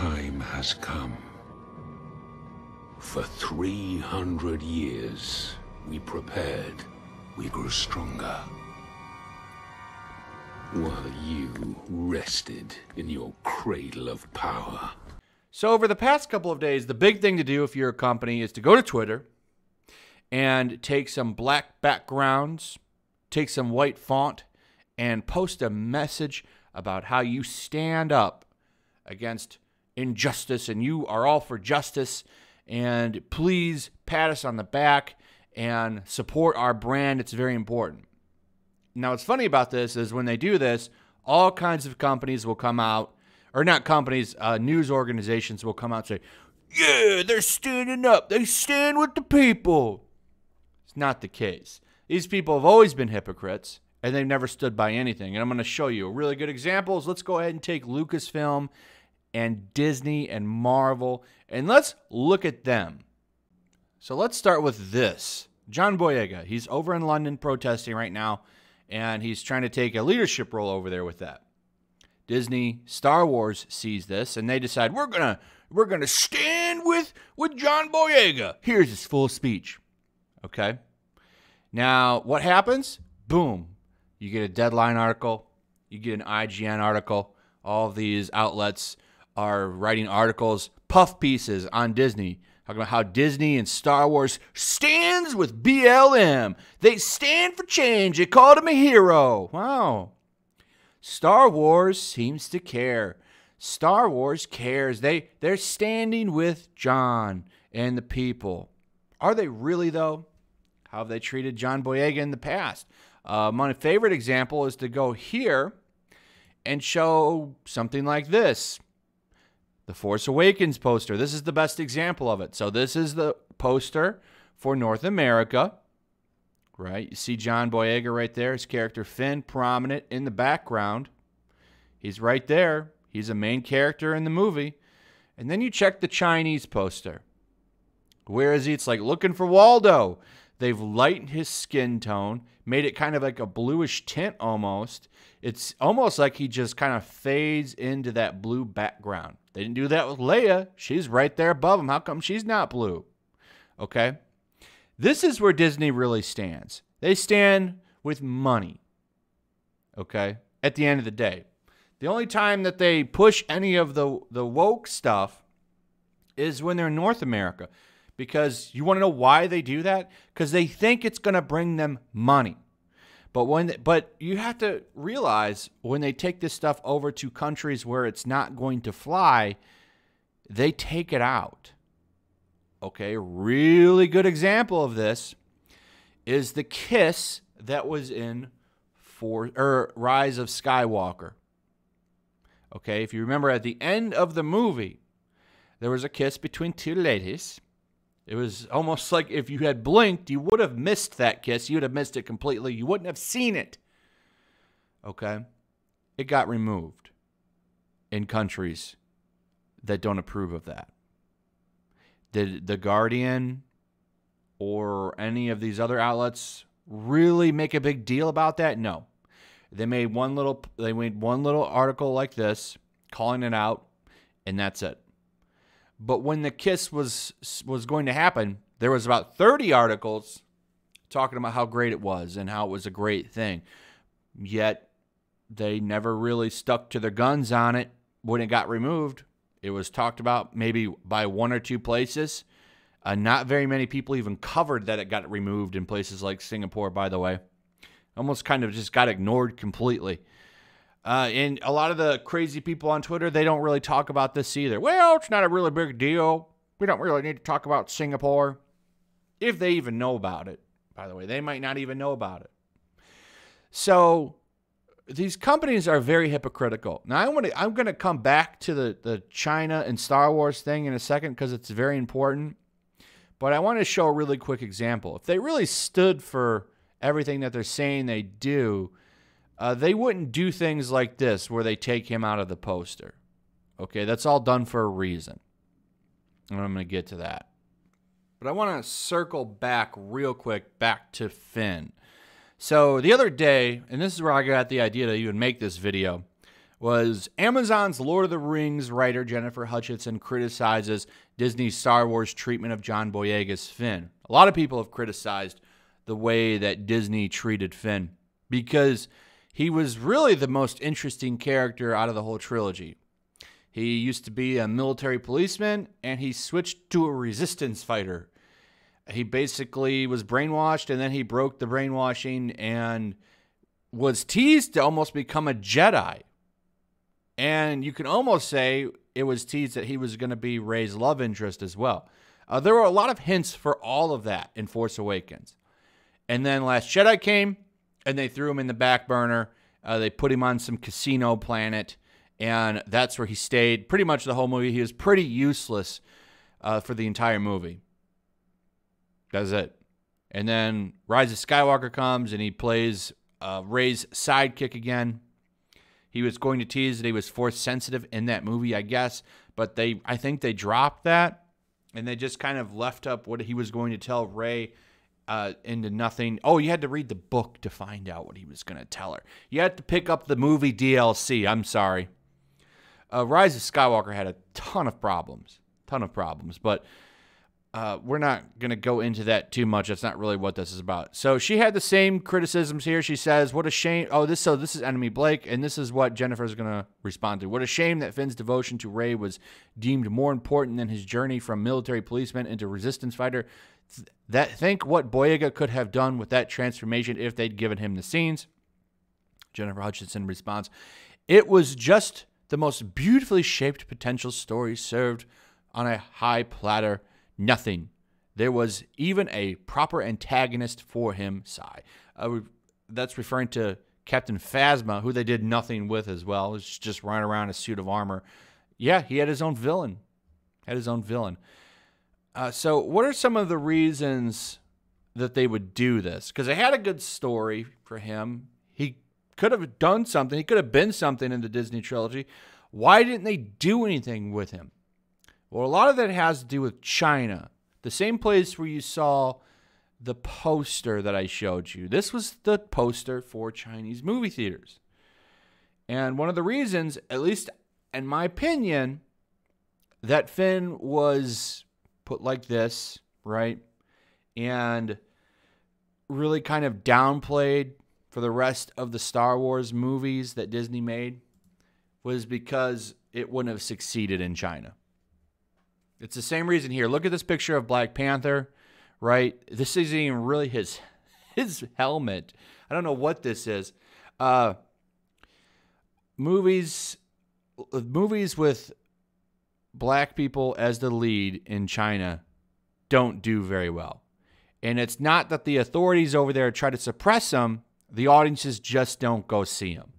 time has come. For 300 years, we prepared, we grew stronger. While you rested in your cradle of power. So, over the past couple of days, the big thing to do if you're a company is to go to Twitter and take some black backgrounds, take some white font, and post a message about how you stand up against injustice and you are all for justice. And please pat us on the back and support our brand. It's very important. Now, what's funny about this is when they do this, all kinds of companies will come out, or not companies, uh, news organizations will come out and say, Yeah, they're standing up. They stand with the people. It's not the case. These people have always been hypocrites and they've never stood by anything. And I'm going to show you a really good example. let's go ahead and take Lucasfilm and Disney and Marvel, and let's look at them. So let's start with this. John Boyega, he's over in London protesting right now, and he's trying to take a leadership role over there with that. Disney Star Wars sees this and they decide we're gonna we're gonna stand with with John Boyega. Here's his full speech. Okay. Now what happens? Boom. You get a deadline article, you get an IGN article, all these outlets are writing articles, puff pieces on Disney, talking about how Disney and Star Wars stands with BLM. They stand for change. They called him a hero. Wow. Star Wars seems to care. Star Wars cares. They they're standing with John and the people. Are they really though? How have they treated John Boyega in the past? Uh, my favorite example is to go here and show something like this. The Force Awakens poster. This is the best example of it. So this is the poster for North America. Right? You see John Boyega right there, his character Finn, prominent in the background. He's right there. He's a main character in the movie. And then you check the Chinese poster. Where is he? It's like looking for Waldo. They've lightened his skin tone, made it kind of like a bluish tint almost. It's almost like he just kind of fades into that blue background. They didn't do that with Leia. She's right there above him. How come she's not blue? Okay. This is where Disney really stands. They stand with money. Okay. At the end of the day, the only time that they push any of the, the woke stuff is when they're in North America. Because you want to know why they do that? Because they think it's going to bring them money. But when but you have to realize when they take this stuff over to countries where it's not going to fly, they take it out. Okay, really good example of this is the kiss that was in for or er, Rise of Skywalker. Okay, if you remember at the end of the movie, there was a kiss between two ladies it was almost like if you had blinked, you would have missed that kiss. You would have missed it completely. You wouldn't have seen it. Okay? It got removed in countries that don't approve of that. Did The Guardian or any of these other outlets really make a big deal about that? No. They made one little they made one little article like this calling it out and that's it. But when the kiss was was going to happen, there was about 30 articles talking about how great it was and how it was a great thing. Yet they never really stuck to their guns on it when it got removed. It was talked about maybe by one or two places. Uh, not very many people even covered that it got removed in places like Singapore, by the way. Almost kind of just got ignored completely. Uh, and a lot of the crazy people on Twitter, they don't really talk about this either. Well, it's not a really big deal. We don't really need to talk about Singapore. If they even know about it, by the way, they might not even know about it. So these companies are very hypocritical. Now I want to I'm going to come back to the the China and Star Wars thing in a second cuz it's very important. But I want to show a really quick example. If they really stood for everything that they're saying they do, uh, they wouldn't do things like this where they take him out of the poster. Okay, that's all done for a reason. And I'm going to get to that. But I want to circle back real quick back to Finn. So the other day, and this is where I got the idea to even make this video, was Amazon's Lord of the Rings writer Jennifer Hutchinson criticizes Disney's Star Wars treatment of John Boyega's Finn. A lot of people have criticized the way that Disney treated Finn because – he was really the most interesting character out of the whole trilogy. He used to be a military policeman and he switched to a resistance fighter. He basically was brainwashed and then he broke the brainwashing and was teased to almost become a Jedi. And you can almost say it was teased that he was going to be Ray's love interest as well. Uh, there were a lot of hints for all of that in Force Awakens. And then Last Jedi came, and they threw him in the back burner. Uh, they put him on some casino planet, and that's where he stayed pretty much the whole movie. He was pretty useless uh, for the entire movie. That's it. And then Rise of Skywalker comes, and he plays uh, Ray's sidekick again. He was going to tease that he was force sensitive in that movie, I guess, but they I think they dropped that, and they just kind of left up what he was going to tell Ray uh, into nothing. Oh, you had to read the book to find out what he was going to tell her. You had to pick up the movie DLC. I'm sorry. Uh, Rise of Skywalker had a ton of problems, ton of problems, but uh, we're not going to go into that too much. That's not really what this is about. So she had the same criticisms here. She says, "What a shame! Oh, this so this is enemy Blake, and this is what Jennifer's going to respond to. What a shame that Finn's devotion to Ray was deemed more important than his journey from military policeman into resistance fighter. That think what Boyega could have done with that transformation if they'd given him the scenes." Jennifer Hutchinson responds, "It was just the most beautifully shaped potential story served on a high platter." nothing. There was even a proper antagonist for him, Sai. Uh, that's referring to Captain Phasma, who they did nothing with as well. He's just running around in a suit of armor. Yeah, he had his own villain. Had his own villain. Uh, so, what are some of the reasons that they would do this? Because they had a good story for him. He could have done something. He could have been something in the Disney trilogy. Why didn't they do anything with him? Well, a lot of that has to do with China, the same place where you saw the poster that I showed you. This was the poster for Chinese movie theaters. And one of the reasons, at least in my opinion, that Finn was put like this, right? And really kind of downplayed for the rest of the Star Wars movies that Disney made was because it wouldn't have succeeded in China. It's the same reason here. Look at this picture of Black Panther, right? This isn't even really his his helmet. I don't know what this is. Uh, movies movies with black people as the lead in China don't do very well. And it's not that the authorities over there try to suppress them, the audiences just don't go see them.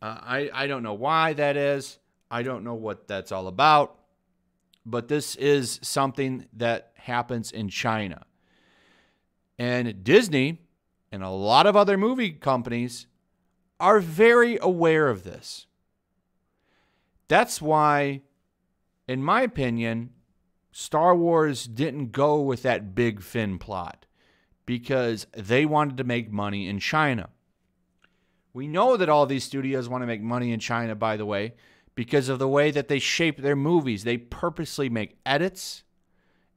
Uh, I, I don't know why that is. I don't know what that's all about but this is something that happens in China. And Disney and a lot of other movie companies are very aware of this. That's why, in my opinion, Star Wars didn't go with that big fin plot because they wanted to make money in China. We know that all these studios want to make money in China, by the way, because of the way that they shape their movies. They purposely make edits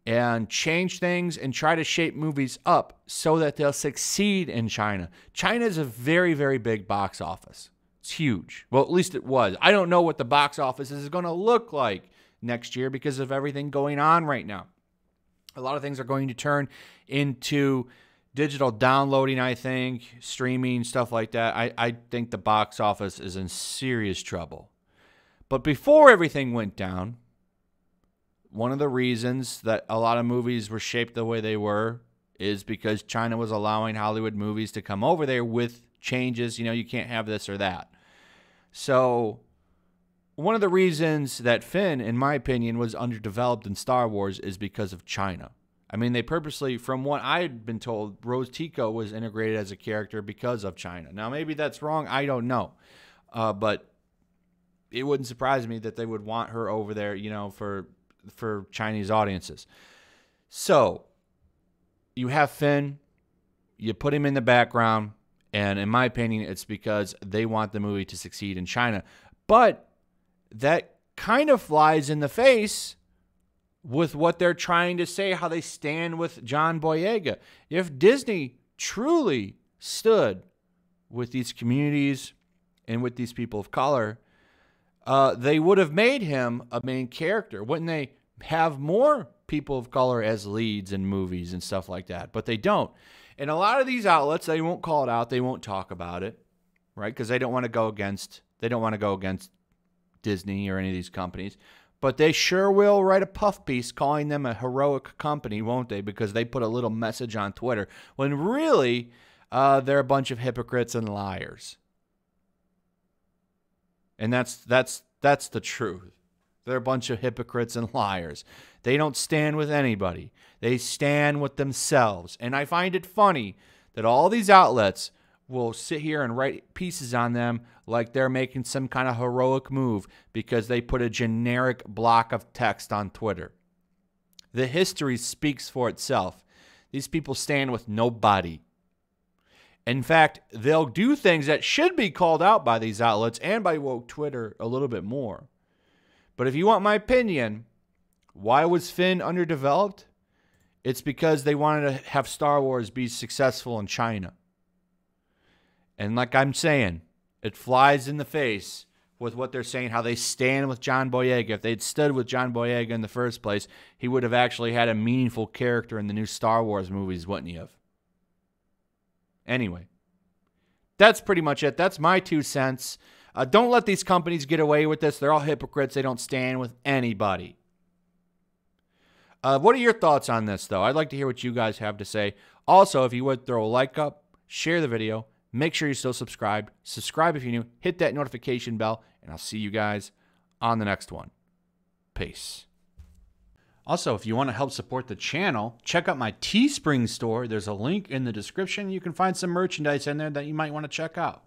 and change things and try to shape movies up so that they'll succeed in China. China is a very, very big box office. It's huge. Well, at least it was. I don't know what the box office is going to look like next year because of everything going on right now. A lot of things are going to turn into digital downloading, I think, streaming, stuff like that. I, I think the box office is in serious trouble. But before everything went down, one of the reasons that a lot of movies were shaped the way they were is because China was allowing Hollywood movies to come over there with changes. You know, you can't have this or that. So, one of the reasons that Finn, in my opinion, was underdeveloped in Star Wars is because of China. I mean, they purposely, from what I had been told, Rose Tico was integrated as a character because of China. Now, maybe that's wrong. I don't know. Uh, but it wouldn't surprise me that they would want her over there, you know, for for Chinese audiences. So you have Finn, you put him in the background, and in my opinion, it's because they want the movie to succeed in China. But that kind of flies in the face with what they're trying to say, how they stand with John Boyega. If Disney truly stood with these communities and with these people of color, uh, they would have made him a main character. Wouldn't they have more people of color as leads in movies and stuff like that? But they don't. And a lot of these outlets, they won't call it out. They won't talk about it, right? Because they don't want to go against they don't want to go against Disney or any of these companies. But they sure will write a puff piece calling them a heroic company, won't they? Because they put a little message on Twitter when really uh, they're a bunch of hypocrites and liars. And that's that's that's the truth. They're a bunch of hypocrites and liars. They don't stand with anybody. They stand with themselves. And I find it funny that all these outlets will sit here and write pieces on them like they're making some kind of heroic move because they put a generic block of text on Twitter. The history speaks for itself. These people stand with nobody. In fact, they'll do things that should be called out by these outlets and by woke Twitter a little bit more. But if you want my opinion, why was Finn underdeveloped? It's because they wanted to have Star Wars be successful in China. And like I'm saying, it flies in the face with what they're saying, how they stand with John Boyega. If they'd stood with John Boyega in the first place, he would have actually had a meaningful character in the new Star Wars movies, wouldn't he have? Anyway, that's pretty much it. That's my two cents. Uh, don't let these companies get away with this. They're all hypocrites. They don't stand with anybody. Uh, what are your thoughts on this, though? I'd like to hear what you guys have to say. Also, if you would throw a like up, share the video, make sure you're still subscribed. Subscribe if you're new, hit that notification bell, and I'll see you guys on the next one. Peace. Also, if you want to help support the channel, check out my Teespring store. There's a link in the description. You can find some merchandise in there that you might want to check out.